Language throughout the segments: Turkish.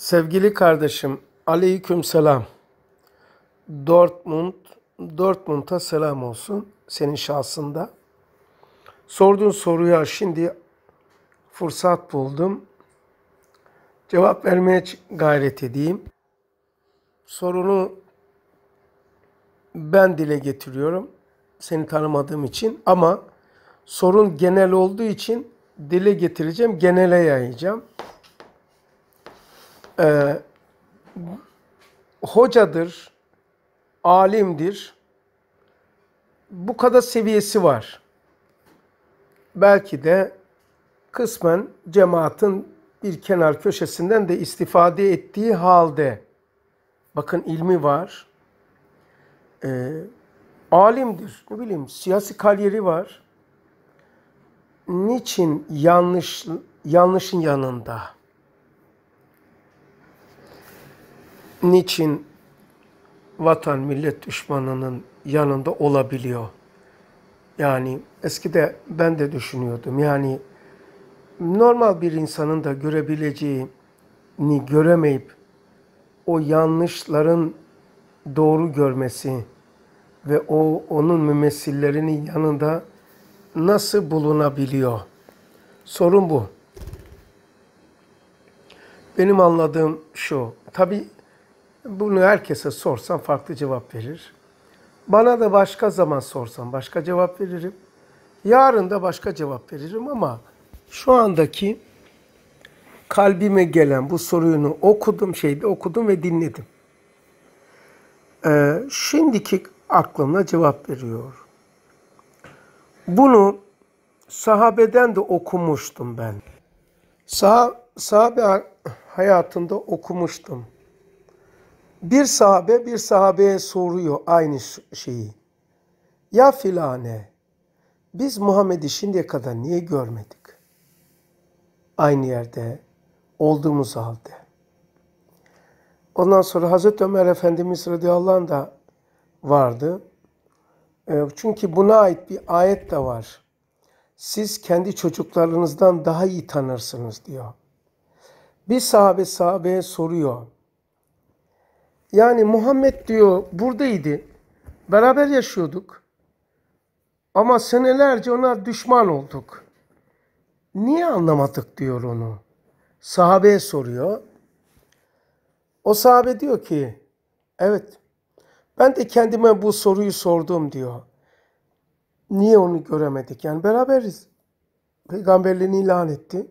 Sevgili kardeşim, aleyküm selam. Dortmund, Dortmund'a selam olsun senin şahsında. Sorduğun soruya şimdi fırsat buldum. Cevap vermeye gayret edeyim. Sorunu ben dile getiriyorum. Seni tanımadığım için ama sorun genel olduğu için dile getireceğim, genele yayacağım e, hocadır, alimdir. Bu kadar seviyesi var. Belki de kısmen cemaatin bir kenar köşesinden de istifade ettiği halde bakın ilmi var. E, alimdir. Ne bileyim siyasi kariyeri var. Niçin yanlış yanlışın yanında? niçin vatan millet düşmanının yanında olabiliyor? Yani eskide ben de düşünüyordum. Yani normal bir insanın da görebileceğini göremeyip o yanlışların doğru görmesi ve o onun mümessillerinin yanında nasıl bulunabiliyor? Sorun bu. Benim anladığım şu. Tabii bunu herkese sorsam farklı cevap verir. Bana da başka zaman sorsam başka cevap veririm. Yarın da başka cevap veririm ama şu andaki kalbime gelen bu sorunu okudum şeyde okudum ve dinledim. Ee, şimdiki aklımla cevap veriyor. Bunu sahabeden de okumuştum ben. Sah sahabe hayatında okumuştum. Bir sahabe bir sahabeye soruyor aynı şeyi. Ya filane biz Muhammed'i şimdiye kadar niye görmedik? Aynı yerde olduğumuz halde. Ondan sonra Hazreti Ömer Efendimiz radıyallahu anh da vardı. Ee, çünkü buna ait bir ayet de var. Siz kendi çocuklarınızdan daha iyi tanırsınız diyor. Bir sahabe sahabeye soruyor. Yani Muhammed diyor buradaydı. Beraber yaşıyorduk. Ama senelerce ona düşman olduk. Niye anlamadık diyor onu. Sahabeye soruyor. O sahabe diyor ki evet ben de kendime bu soruyu sordum diyor. Niye onu göremedik? Yani beraberiz. Peygamberliğini ilan etti.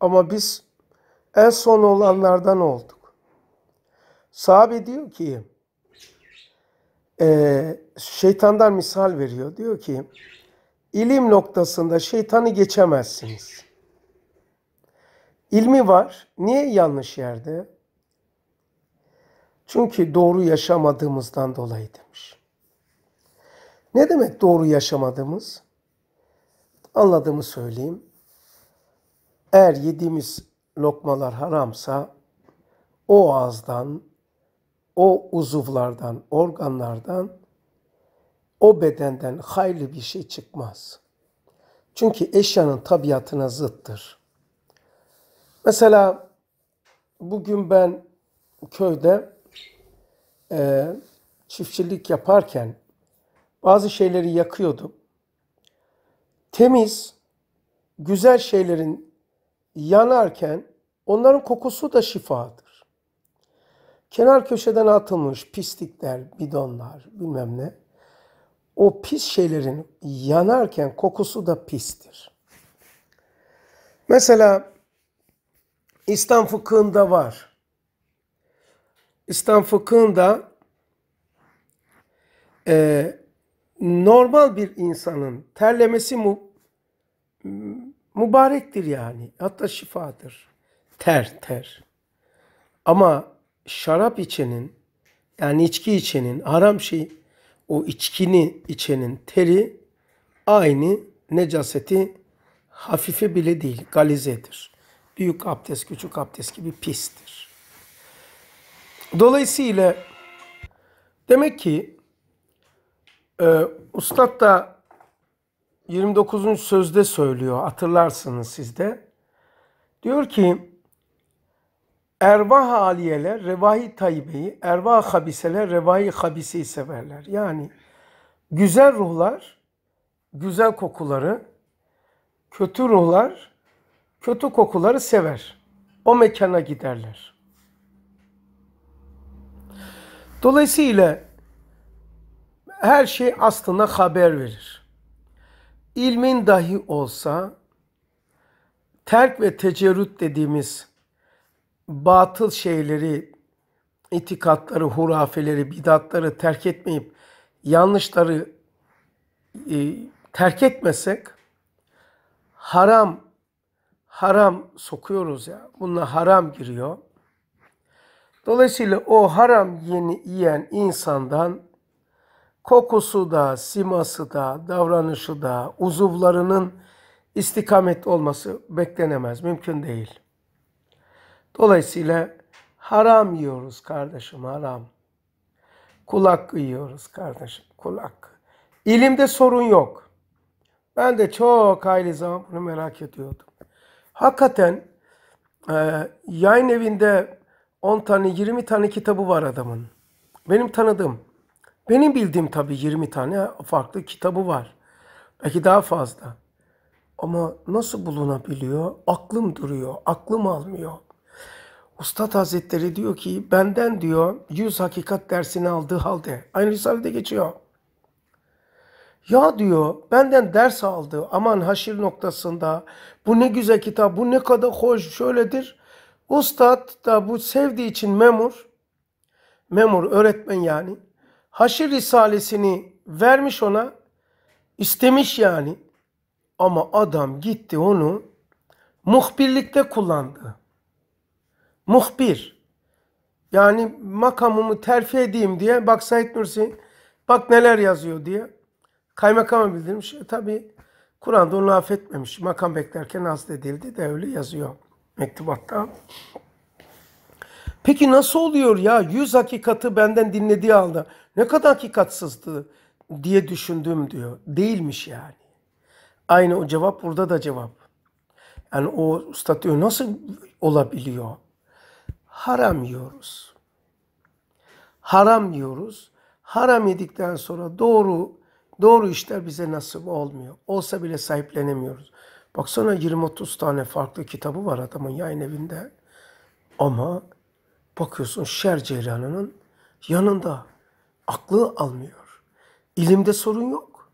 Ama biz en son olanlardan olduk. Sahabe diyor ki e, şeytandan misal veriyor. Diyor ki ilim noktasında şeytanı geçemezsiniz. İlmi var. Niye yanlış yerde? Çünkü doğru yaşamadığımızdan dolayı demiş. Ne demek doğru yaşamadığımız? Anladığımı söyleyeyim. Eğer yediğimiz lokmalar haramsa o ağızdan o uzuvlardan, organlardan, o bedenden hayli bir şey çıkmaz. Çünkü eşyanın tabiatına zıttır. Mesela bugün ben köyde e, çiftçilik yaparken bazı şeyleri yakıyordum. Temiz, güzel şeylerin yanarken onların kokusu da şifadır. Kenar köşeden atılmış pislikler, bidonlar bilmem ne. O pis şeylerin yanarken kokusu da pistir. Mesela İslam fıkhında var. İslam fıkhında e, normal bir insanın terlemesi mu, mübarektir yani. Hatta şifadır. Ter, ter. Ama şarap içenin yani içki içenin haram şey o içkini içenin teri aynı necaseti hafife bile değil galizedir. Büyük abdest küçük abdest gibi pistir. Dolayısıyla demek ki e, Ustad da 29. sözde söylüyor hatırlarsınız sizde. Diyor ki Erva haliyeler revahi tayyibeyi, erva habiseler revahi habiseyi severler. Yani güzel ruhlar güzel kokuları, kötü ruhlar kötü kokuları sever. O mekana giderler. Dolayısıyla her şey aslında haber verir. İlmin dahi olsa terk ve tecerrüt dediğimiz batıl şeyleri, itikatları, hurafeleri, bidatları terk etmeyip yanlışları e, terk etmesek haram haram sokuyoruz ya. Bunla haram giriyor. Dolayısıyla o haram yeni yiyen insandan kokusu da, siması da, davranışı da, uzuvlarının istikamet olması beklenemez. Mümkün değil. Dolayısıyla haram yiyoruz kardeşim haram. kulak yiyoruz kardeşim kulak hakkı. İlimde sorun yok. Ben de çok aynı zaman bunu merak ediyordum. Hakikaten e, yayın evinde 10 tane 20 tane kitabı var adamın. Benim tanıdığım. Benim bildiğim tabii 20 tane farklı kitabı var. Belki daha fazla. Ama nasıl bulunabiliyor? Aklım duruyor, aklım almıyor. Ustad Hazretleri diyor ki benden diyor yüz hakikat dersini aldığı halde aynı Risale'de geçiyor. Ya diyor benden ders aldı aman haşir noktasında bu ne güzel kitap bu ne kadar hoş şöyledir. Ustad da bu sevdiği için memur, memur öğretmen yani haşir risalesini vermiş ona istemiş yani. Ama adam gitti onu muhbirlikte kullandı muhbir. Yani makamımı terfi edeyim diye bak Said Nursi bak neler yazıyor diye kaymakama bildirmiş. E tabi Kur'an'da onu affetmemiş. Makam beklerken hasledildi de öyle yazıyor mektubatta. Peki nasıl oluyor ya? Yüz hakikatı benden dinlediği halde ne kadar hakikatsızdı diye düşündüm diyor. Değilmiş yani. Aynı o cevap burada da cevap. Yani o statü nasıl olabiliyor? haram yiyoruz. Haram yiyoruz. Haram yedikten sonra doğru doğru işler bize nasip olmuyor. Olsa bile sahiplenemiyoruz. Baksana 20-30 tane farklı kitabı var adamın yayın evinde. Ama bakıyorsun şer ceylanının yanında. Aklı almıyor. İlimde sorun yok.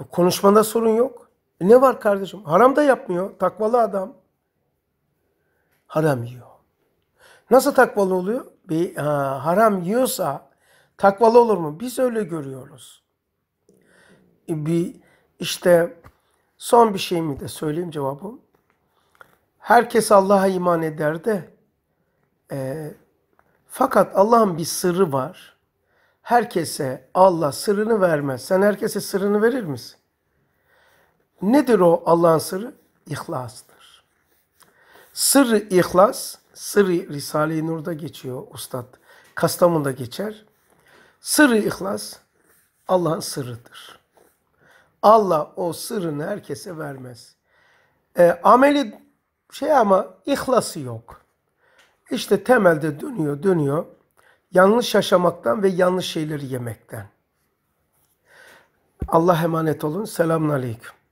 E, konuşmada sorun yok. E ne var kardeşim? Haram da yapmıyor. Takvalı adam. Haram yiyor. Nasıl takvalı oluyor? Bir ha, e, haram yiyorsa takvalı olur mu? Biz öyle görüyoruz. E, bir işte son bir şey mi de söyleyeyim cevabım. Herkes Allah'a iman eder de e, fakat Allah'ın bir sırrı var. Herkese Allah sırrını vermez. Sen herkese sırrını verir misin? Nedir o Allah'ın sırrı? İhlastır. Sırrı ihlas, Sırrı Risale-i Nur'da geçiyor ustad. Kastamonu'da geçer. Sırrı ihlas Allah'ın sırrıdır. Allah o sırrını herkese vermez. E, ameli şey ama ihlası yok. İşte temelde dönüyor dönüyor. Yanlış yaşamaktan ve yanlış şeyleri yemekten. Allah emanet olun. Selamun Aleyküm.